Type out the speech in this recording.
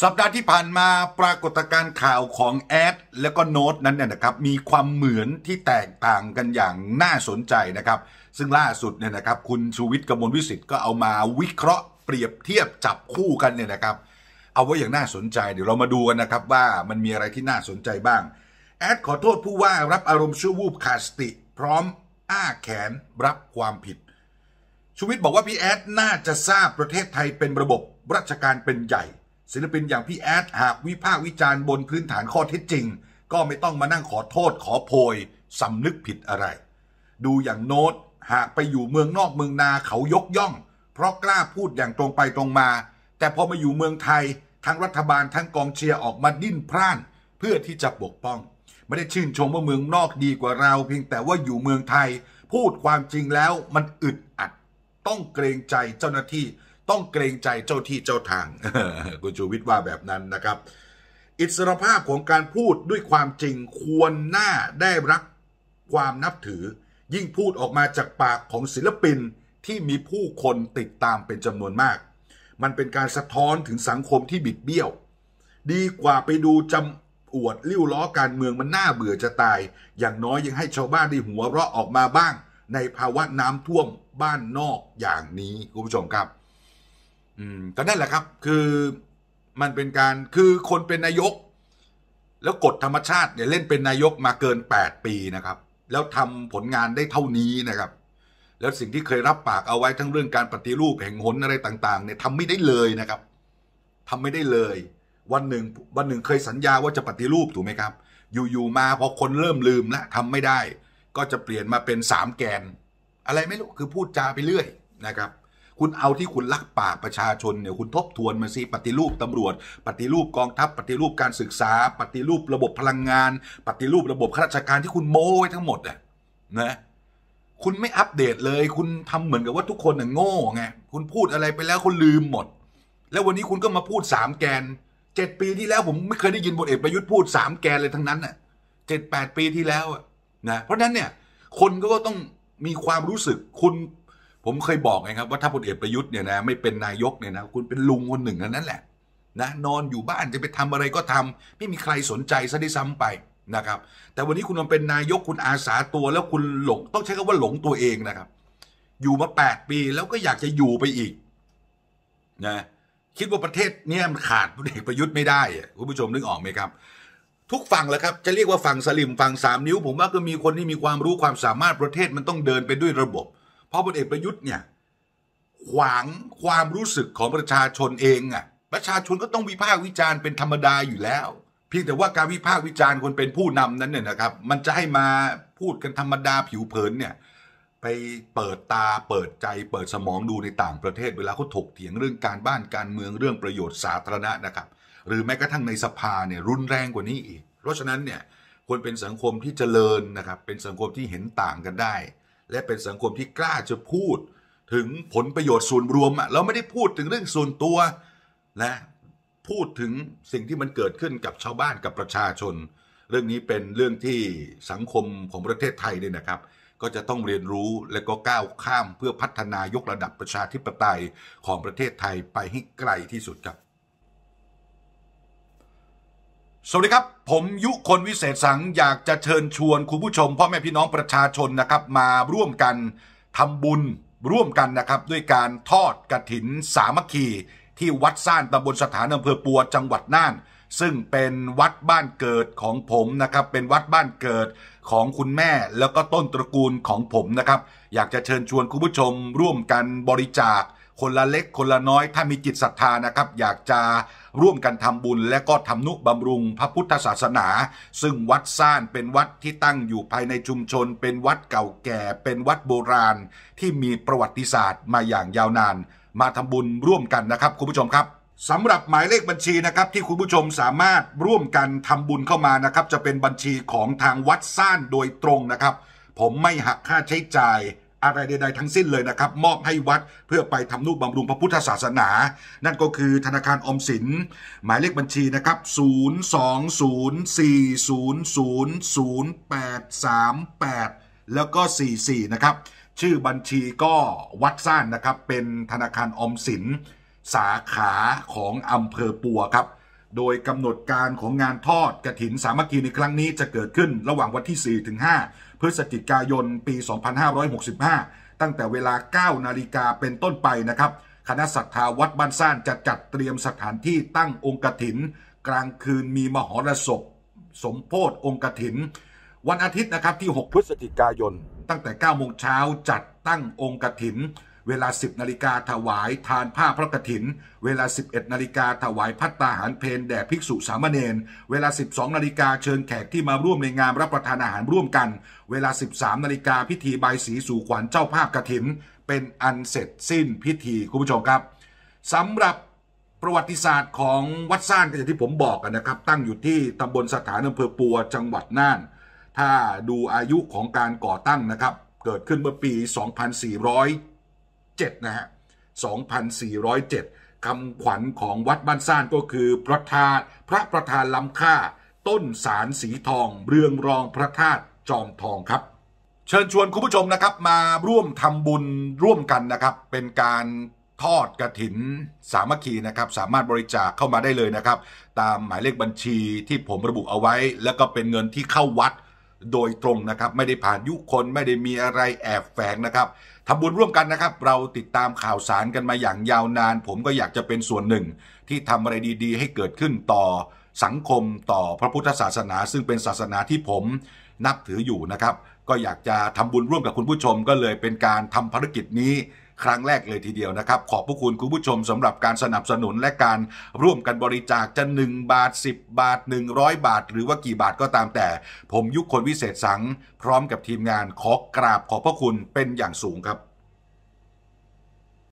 สัปดาห์ที่ผ่านมาปรากฏการณ์ข่าวของแอดและก็โน้ตนั้นเนี่ยนะครับมีความเหมือนที่แตกต่างกันอย่างน่าสนใจนะครับซึ่งล่าสุดเนี่ยนะครับคุณชูวิทย์กมลวิสิทธ์ก็เอามาวิเคราะห์เปรียบเทียบจับคู่กันเนี่ยนะครับเอาไว้อย่างน่าสนใจเดี๋ยวเรามาดูกันนะครับว่ามันมีอะไรที่น่าสนใจบ้างแอดขอโทษผู้ว่ารับอารมณ์ชั่ววูบขาดสติ พร้อมอ้าแขนรับความผิดชูวิทย์บอกว่าพี่แอดน่าจะทราบประเทศไทยเป็นระบบราชการเป็นใหญ่ศิลปินอย่างพี่แอดหากวิพากษ์วิจารณ์บนพื้นฐานข้อเท็จจริง ก็ไม่ต้องมานั่งขอโทษขอโพยสำนึกผิดอะไร ดูอย่างโน้ตหากไปอยู่เมืองนอกเมืองนาเขายกย่อง เพราะกล้าพูดอย่างตรงไปตรงมา แต่พอมาอยู่เมืองไทยทั้งรัฐบาลทั้งกองเชียร์ออกมาดิ้นพร่าน เพื่อที่จะปกป้อง ไม่ได้ชื่นชมว่าเมืองนอกดีกว่าเรา เพียงแต่ว่าอยู่เมืองไทยพูดความจริงแล้ว มันอึดอัด ต้องเกรงใจเจ้าหน้าที่ต้องเกรงใจเจ้าที่เจ้าทางคุณชูวิทย์ว่าแบบนั้นนะครับ อิสรภาพของการพูดด้วยความจริงควรหน้าได้รับความนับถือ ยิ่งพูดออกมาจากปากของศิลปินที่มีผู้คนติดตามเป็นจำนวนมาก มันเป็นการสะท้อนถึงสังคมที่บิดเบี้ยว ดีกว่าไปดูจำอวดลิ้วล้อการเมืองมันน่าเบื่อจะตาย อย่างน้อยยังให้ชาวบ้านได้หัวเราะออกมาบ้างในภาวะน้ำท่วมบ้านนอกอย่างนี้คุณผู้ชมครับอืมก็นั่นแหละครับคือมันเป็นการคือคนเป็นนายก แล้วกฎธรรมชาติเนี่ยเล่นเป็นนายกมาเกินแปดปีนะครับ แล้วทำผลงานได้เท่านี้นะครับ แล้วสิ่งที่เคยรับปากเอาไว้ทั้งเรื่องการปฏิรูปแห่งหนอะไรต่าง ๆ เนี่ยทำไม่ได้เลยนะครับทำไม่ได้เลย วันหนึ่งวันหนึ่งเคยสัญญาว่าจะปฏิรูปถูกไหมครับ อยู่ๆมาพอคนเริ่มลืมและทำไม่ได้ ก็จะเปลี่ยนมาเป็นสามแกน อะไรไม่รู้คือพูดจาไปเรื่อยนะครับคุณเอาที่คุณลักปาก ประชาชนเนี่ย คุณทบทวนมาสิปฏิรูปตำรวจ ปฏิรูปกองทัพปฏิรูปการศึกษา ปฏิรูประบบพลังงาน ปฏิรูประบบข้าราชการที่คุณโม้ไว้ทั้งหมดอ่ะนะคุณไม่อัปเดตเลยคุณทำเหมือนกับว่าทุกคนน่ะโง่ไงคุณพูดอะไรไปแล้วคุณลืมหมด แล้ววันนี้คุณก็มาพูดสามแกนเจ็ดปีที่แล้วผมไม่เคยได้ยินบทเอกประยุทธ์พูดสามแกนเลย ทั้งนั้นน่ะเจ็ดแปดปีที่แล้วนะเพราะนั้นเนี่ยคนก็ต้องมีความรู้สึกคุณผมเคยบอกไงครับว่าถ้าพลเอกประยุทธ์เนี่ยนะไม่เป็นนายกเนี่ยนะคุณเป็นลุงคนหนึ่งนั่นแหละนะนอนอยู่บ้านจะไปทำอะไรก็ทำไม่มีใครสนใจซะด้วยซ้ำไปนะครับ แต่วันนี้คุณมันเป็นนายกคุณอาสาตัว แล้วคุณหลงต้องใช้คำว่าหลงตัวเองนะครับ อยู่มา 8 ปีแล้วก็อยากจะอยู่ไปอีกนะคิดว่าประเทศ เนี่ยมันขาดพลเอกประยุทธ์ไม่ได้คุณผู้ชมนึกออกไหมครับ ทุกฝั่งแล้วครับ จะเรียกว่าฝั่งสลิมฝั่งสามนิ้ว ผมว่าก็มีคนที่มีความรู้ความสามารถประเทศมันต้องเดินไปด้วยระบบราะพลเอกประยุทธ์เนี่ยขวางความรู้สึกของประชาชนเองอะ่ะประชาชนก็ต้องวิพากษ์วิจารณ์เป็นธรรมดาอยู่แล้ว เพียงแต่ว่าการวิพากษ์วิจารณ์คนเป็นผู้นำนั้นเนี่ยนะครับมันจะให้มาพูดกันธรรมดาผิวเผินเนี่ยไปเปิดตาเปิดใจเปิดสมองดูในต่างประเทศเวลาเขาถกเถียงเรื่องการบ้านการเมืองเรื่องประโยชน์สาธารณะนะครับ หรือแม้กระทั่งในสภาเนี่ยรุนแรงกว่านี้อีกเพราะฉะนั้นเนี่ยควรเป็นสังคมที่เจริญนะครับเป็นสังคมที่เห็นต่างกันได้และเป็นสังคมที่กล้าจะพูดถึงผลประโยชน์ส่วนรวมอะเราไม่ได้พูดถึงเรื่องส่วนตัวนะพูดถึงสิ่งที่มันเกิดขึ้นกับชาวบ้านกับประชาชน เรื่องนี้เป็นเรื่องที่สังคมของประเทศไทยเนี่ยนะครับ ก็จะต้องเรียนรู้และก็ก้าวข้ามเพื่อพัฒนายกระดับประชาธิปไตยของประเทศไทยไปให้ไกลที่สุดครับสวัสดีครับผมยุคนวิเศษสังอยากจะเชิญชวนคุณผู้ชมพ่อแม่พี่น้องประชาชนนะครับ มาร่วมกันทำบุญร่วมกันนะครับ ด้วยการทอดกระถินสามัคคีที่วัดซ่านตำบลสถานอำเภอปัวจังหวัดน่านซึ่งเป็นวัดบ้านเกิดของผมนะครับ เป็นวัดบ้านเกิดของคุณแม่ แล้วก็ต้นตระกูลของผมนะครับ อยากจะเชิญชวนคุณผู้ชม ร่วมกันบริจาค คนละเล็กคนละน้อยถ้ามีจิตศรัทธานะครับอยากจะร่วม กันทำบุญและก็ทำนุบำรุงพระพุทธศาสนา ซึ่งวัดซ่านเป็นวัดที่ตั้งอยู่ภายในชุมชน เป็นวัดเก่าแก่เป็นวัดโบราณ ที่มีประวัติศาสตร์มาอย่างยาวนาน มาทำบุญร่วมกันนะครับ คุณผู้ชมครับสำหรับหมายเลขบัญชีนะครับ ที่คุณผู้ชมสามารถร่วมกันทำบุญเข้ามานะครับจะเป็นบัญชีของทางวัดซ่านโดยตรงนะครับ ผมไม่หักค่าใช้จ่ายอะไรใดๆทั้งสิ้นเลยนะครับ มอบให้วัดเพื่อไปทำนุบำรุงพระพุทธศาสนา นั่นก็คือธนาคารอมสิน หมายเลขบัญชีนะครับ 0 2 0 4 0 0 0 8 3 8 แล้วก็ 44 นะครับ ชื่อบัญชีก็วัดซ่านนะครับ เป็นธนาคารอมสิน สาขาของอำเภอปัวครับ โดยกำหนดการของงานทอดกระถินสามัคคีในครั้งนี้จะเกิดขึ้นระหว่างวันที่ 4 ถึง 5พฤศจิกายนปี 2565 ตั้งแต่เวลา 9 นาฬิกาเป็นต้นไปนะครับ คณะสัทธาวัดบ้านซ่านจะจัดเตรียมสถานที่ตั้งองค์กถิน กลางคืนมีมหรสพ สมโพธองค์กถิน วันอาทิตย์นะครับที่ 6 พฤศจิกายนตั้งแต่ 9 โมงเช้าจัดตั้งองค์กถินเวลา 10นาฬิกาถวายทานผ้าพระกฐิน เวลา 11นาฬิกาถวายพัตตาหาร เพนแด่ภิกษุ สามเณรเวลา 12นาฬิกาเชิญแขกที่มาร่วมในงานรับประทานอาหารร่วมกัน เวลา 13นาฬิกาพิธีใบสีสู่ขวัญเจ้าภาพกฐิน เป็นอันเสร็จสิ้นพิธี คุณผู้ชม ครับสำหรับประวัติศาสตร์ของวัดซ่านก็อย่างที่ผมบอกกันนะครับตั้งอยู่ที่ตำบลสถานอำเภอปัวจังหวัดน่านถ้าดูอายุของการก่อตั้งนะครับ เกิดขึ้นเมื่อปี 2400 7นะฮะ2407คำขวัญของวัดบ้านซ่านก็คือพระธาตุพระประธานล้ำค่า ต้นสารสีทอง เรืองรองพระธาตุจอมทองครับ เชิญชวนคุณผู้ชมนะครับมาร่วมทำบุญร่วมกันนะครับ เป็นการทอดกระถินสามัคคีนะครับสามารถบริจาคเข้ามาได้เลยนะครับ ตามหมายเลขบัญชีที่ผมระบุเอาไว้ แล้วก็เป็นเงินที่เข้าวัดโดยตรงนะครับไม่ได้ผ่านยุคนไม่ได้มีอะไรแอบแฝงนะครับทำบุญร่วมกันนะครับ เราติดตามข่าวสารกันมาอย่างยาวนาน ผมก็อยากจะเป็นส่วนหนึ่งที่ทำอะไรดีๆให้เกิดขึ้นต่อสังคมต่อพระพุทธศาสนา ซึ่งเป็นศาสนาที่ผมนับถืออยู่นะครับ ก็อยากจะทำบุญร่วมกับคุณผู้ชมก็เลยเป็นการทำภารกิจนี้ครั้งแรกเลยทีเดียวนะครับขอบพระคุณคุณผู้ชมสำหรับการสนับสนุนและการร่วมกันบริจาคจะ 1 บาท 10 บาท 100 บาทหรือว่ากี่บาทก็ตามแต่ ผมยุคคนวิเศษสังพร้อมกับทีมงานขอกราบขอบพระคุณเป็นอย่างสูงครับ